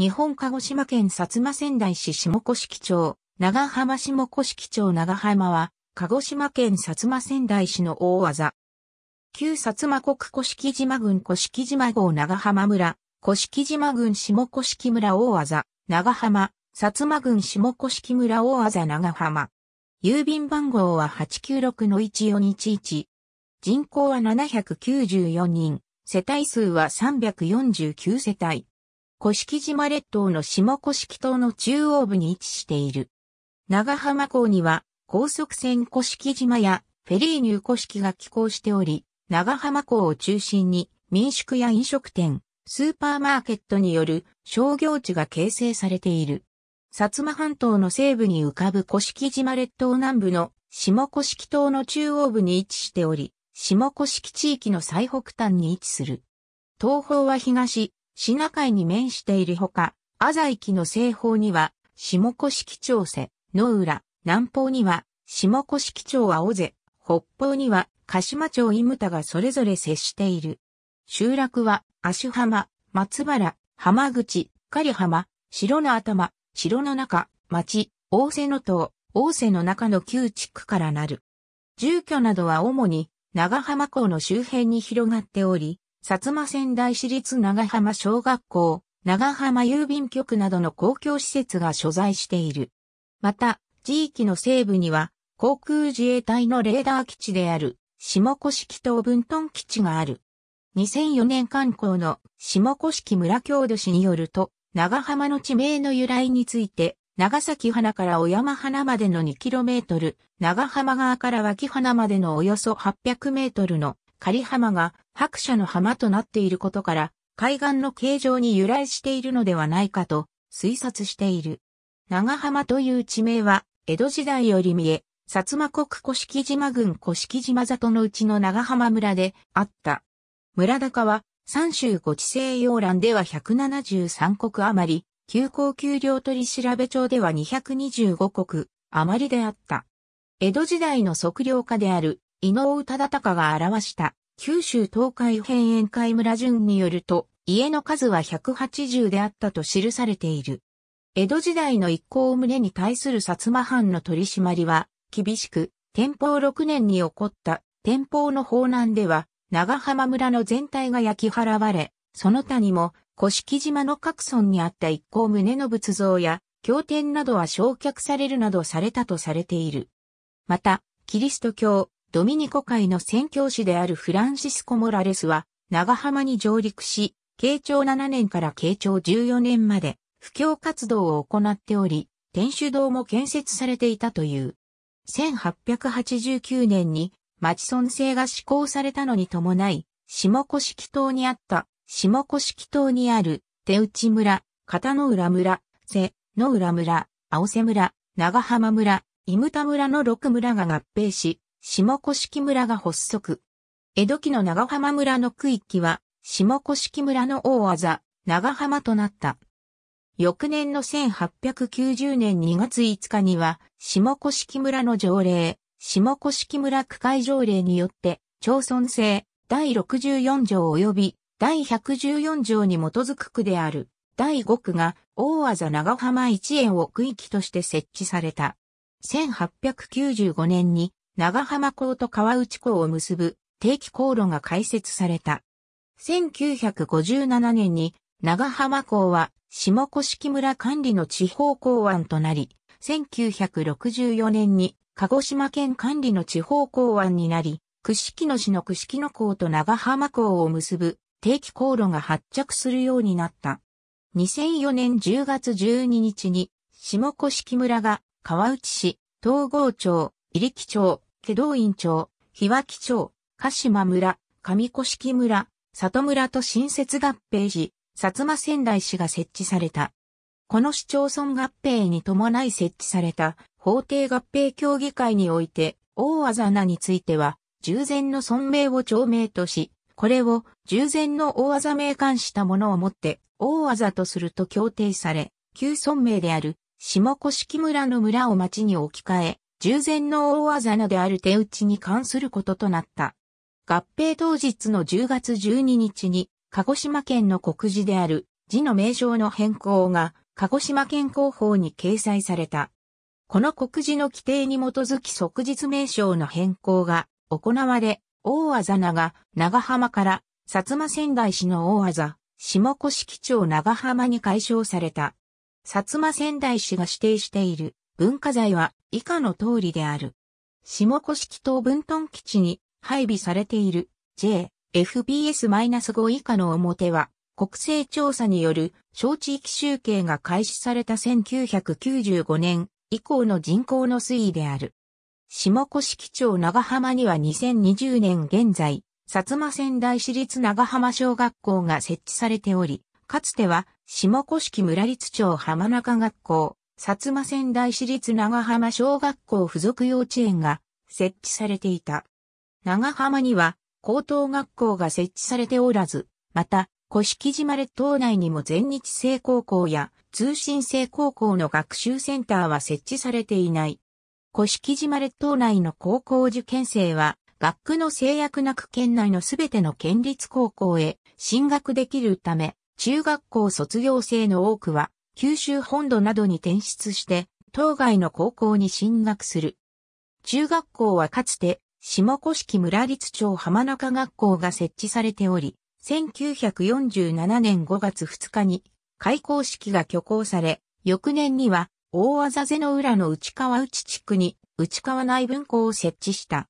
日本鹿児島県薩摩仙台市下古式町、長浜下古式町長浜は、鹿児島県薩摩仙台市の大技。旧薩摩国古式島郡古式島号長浜村、古式島郡下古式村大技、長浜、薩摩郡下古式村大技長浜。郵便番号は896-1411。人口は794人、世帯数は349世帯。古式島列島の下古式島の中央部に位置している。長浜港には高速船古式島やフェリー入古式が寄港しており、長浜港を中心に民宿や飲食店、スーパーマーケットによる商業地が形成されている。薩摩半島の西部に浮かぶ古式島列島南部の下古式島の中央部に位置しており、下古式地域の最北端に位置する。東方は東、シナ海に面しているほか、浅井木の西方には、下古式町瀬、野浦、南方には、下古式町青瀬、北方には、鹿島町伊牟田がそれぞれ接している。集落は、足浜、松原、浜口、狩浜、城の頭、城の中、町、大瀬の島、大瀬の中の旧地区からなる。住居などは主に長浜港の周辺に広がっており、薩摩仙台市立長浜小学校、長浜郵便局などの公共施設が所在している。また、地域の西部には、航空自衛隊のレーダー基地である、下古式東分屯基地がある。2004年観光の下古式村郷土市によると、長浜の地名の由来について、長崎花から小山花までの 2km、長浜川から脇花までのおよそ 800m の仮浜が白車の浜となっていることから、海岸の形状に由来しているのではないかと推察している。長浜という地名は、江戸時代より見え、薩摩国古式島郡古式島里のうちの長浜村であった。村高は、三州五地西洋欄では173国余り、急行給料取調べ帳では225国余りであった。江戸時代の測量家である伊能忠敬が表した九州東海編宴会村順によると、家の数は180であったと記されている。江戸時代の一行を胸に対する薩摩藩の取り締まりは、厳しく、天保6年に起こった天保の法難では、長浜村の全体が焼き払われ、その他にも、古式島の各村にあった一行胸の仏像や、経典などは焼却されるなどされたとされている。また、キリスト教、ドミニコ会の宣教師であるフランシスコ・モラレスは、長浜に上陸し、慶長7年から慶長14年まで、布教活動を行っており、天主堂も建設されていたという。1889年に、町村制が施行されたのに伴い、下古式島にあった、下古式島にある、手内村、片野浦村、瀬野浦村、青瀬村、長浜村、伊牟田村の6村が合併し、下甑村が発足。江戸期の長浜村の区域は、下甑村の大技、長浜となった。翌年の1890年2月5日には、下甑村の条例、下甑村区会条例によって、町村制、第64条及び、第114条に基づく区である、第5区が、大技長浜一円を区域として設置された。1895年に、長浜港と川内港を結ぶ定期航路が開設された。1957年に長浜港は下甑村管理の地方港湾となり、1964年に鹿児島県管理の地方港湾になり、串木野市の串木野港と長浜港を結ぶ定期航路が発着するようになった。2004年10月12日に下甑村が川内市、東郷町、入木町、祁道院町、日脇町、鹿島村、上甑村、里村と新設合併時、薩摩仙台市が設置された。この市町村合併に伴い設置された法定合併協議会において、大あざなについては、従前の村名を町名とし、これを従前の大あざ名冠したものをもって、大あざとすると協定され、旧村名である下甑村の村を町に置き換え、従前の大技名である手打ちに関することとなった。合併当日の10月12日に、鹿児島県の国字である字の名称の変更が、鹿児島県広報に掲載された。この国字の規定に基づき即日名称の変更が行われ、大技名が長浜から薩摩仙台市の大技、ざ、下甑町長浜に解消された。薩摩仙台市が指定している文化財は以下の通りである。下古式等分屯基地に配備されている J、FBS-5 以下の表は、国勢調査による小地域集計が開始された1995年以降の人口の推移である。下古式町長浜には2020年現在、薩摩仙台市立長浜小学校が設置されており、かつては下古式村立町浜中学校、薩摩仙台市立長浜小学校附属幼稚園が設置されていた。長浜には高等学校が設置されておらず、また、古式島列島内にも全日制高校や通信制高校の学習センターは設置されていない。古式島列島内の高校受験生は、学区の制約なく県内のすべての県立高校へ進学できるため、中学校卒業生の多くは九州本土などに転出して、当該の高校に進学する。中学校はかつて、下古式村立町浜中学校が設置されており、1947年5月2日に開校式が挙行され、翌年には大技瀬の浦の内川内地区に内川内分校を設置した。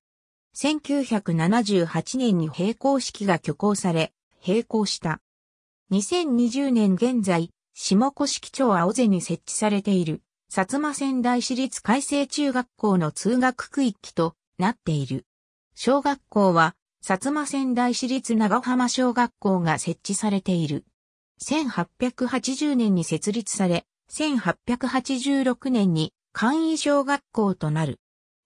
1978年に閉校式が挙行され、閉校した。2020年現在、下式町青瀬に設置されている、薩摩仙台市立海星中学校の通学区域となっている。小学校は、薩摩仙台市立長浜小学校が設置されている。1880年に設立され、1886年に簡易小学校となる。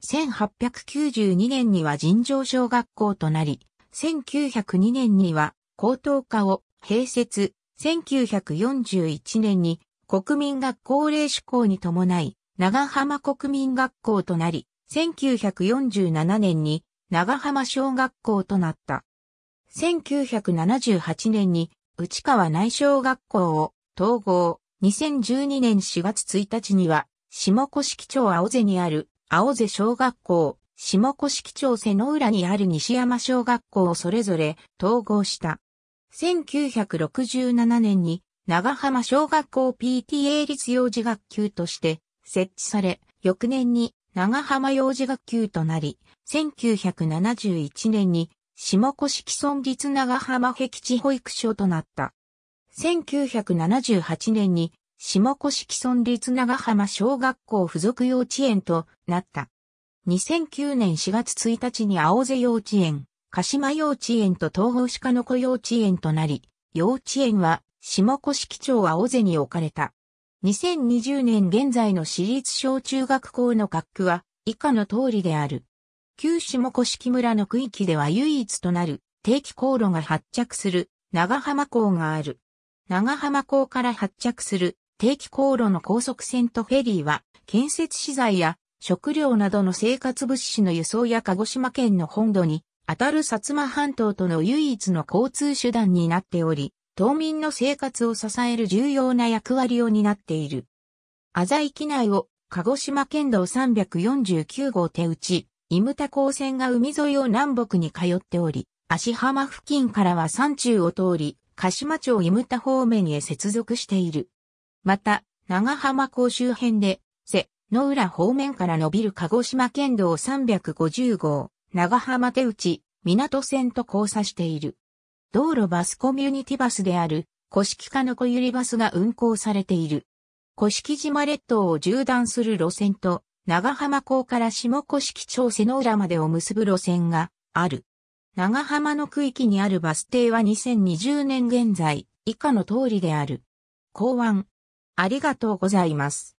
1892年には尋常小学校となり、1902年には高等科を併設、1941年に国民学校令志向に伴い、長浜国民学校となり、1947年に長浜小学校となった。1978年に内川内小学校を統合、2012年4月1日には、下甑町青瀬にある青瀬小学校、下甑町瀬の浦にある西山小学校をそれぞれ統合した。1967年に長浜小学校 PTA 立幼児学級として設置され、翌年に長浜幼児学級となり、1971年に下越既村立長浜壁地保育所となった。1978年に下越既村立長浜小学校附属幼稚園となった。2009年4月1日に青瀬幼稚園、鹿島幼稚園と東郷鹿の子幼稚園となり、幼稚園は下甑町青瀬に置かれた。2020年現在の私立小中学校の学区は以下の通りである。旧下甑村の区域では唯一となる定期航路が発着する長浜港がある。長浜港から発着する定期航路の高速船とフェリーは建設資材や食料などの生活物資の輸送や鹿児島県の本土に当たる薩摩半島との唯一の交通手段になっており、島民の生活を支える重要な役割を担っている。浅井機内を鹿児島県道349号手打ち、伊牟田高線が海沿いを南北に通っており、足浜付近からは山中を通り、鹿島町伊牟田方面へ接続している。また、長浜港周辺で、瀬、野浦方面から伸びる鹿児島県道350号、長浜手内、港線と交差している。道路バスコミュニティバスである、古式化の小百合バスが運行されている。古式島列島を縦断する路線と、長浜港から下古式町瀬の浦までを結ぶ路線がある。長浜の区域にあるバス停は2020年現在、以下の通りである。港湾。ありがとうございます。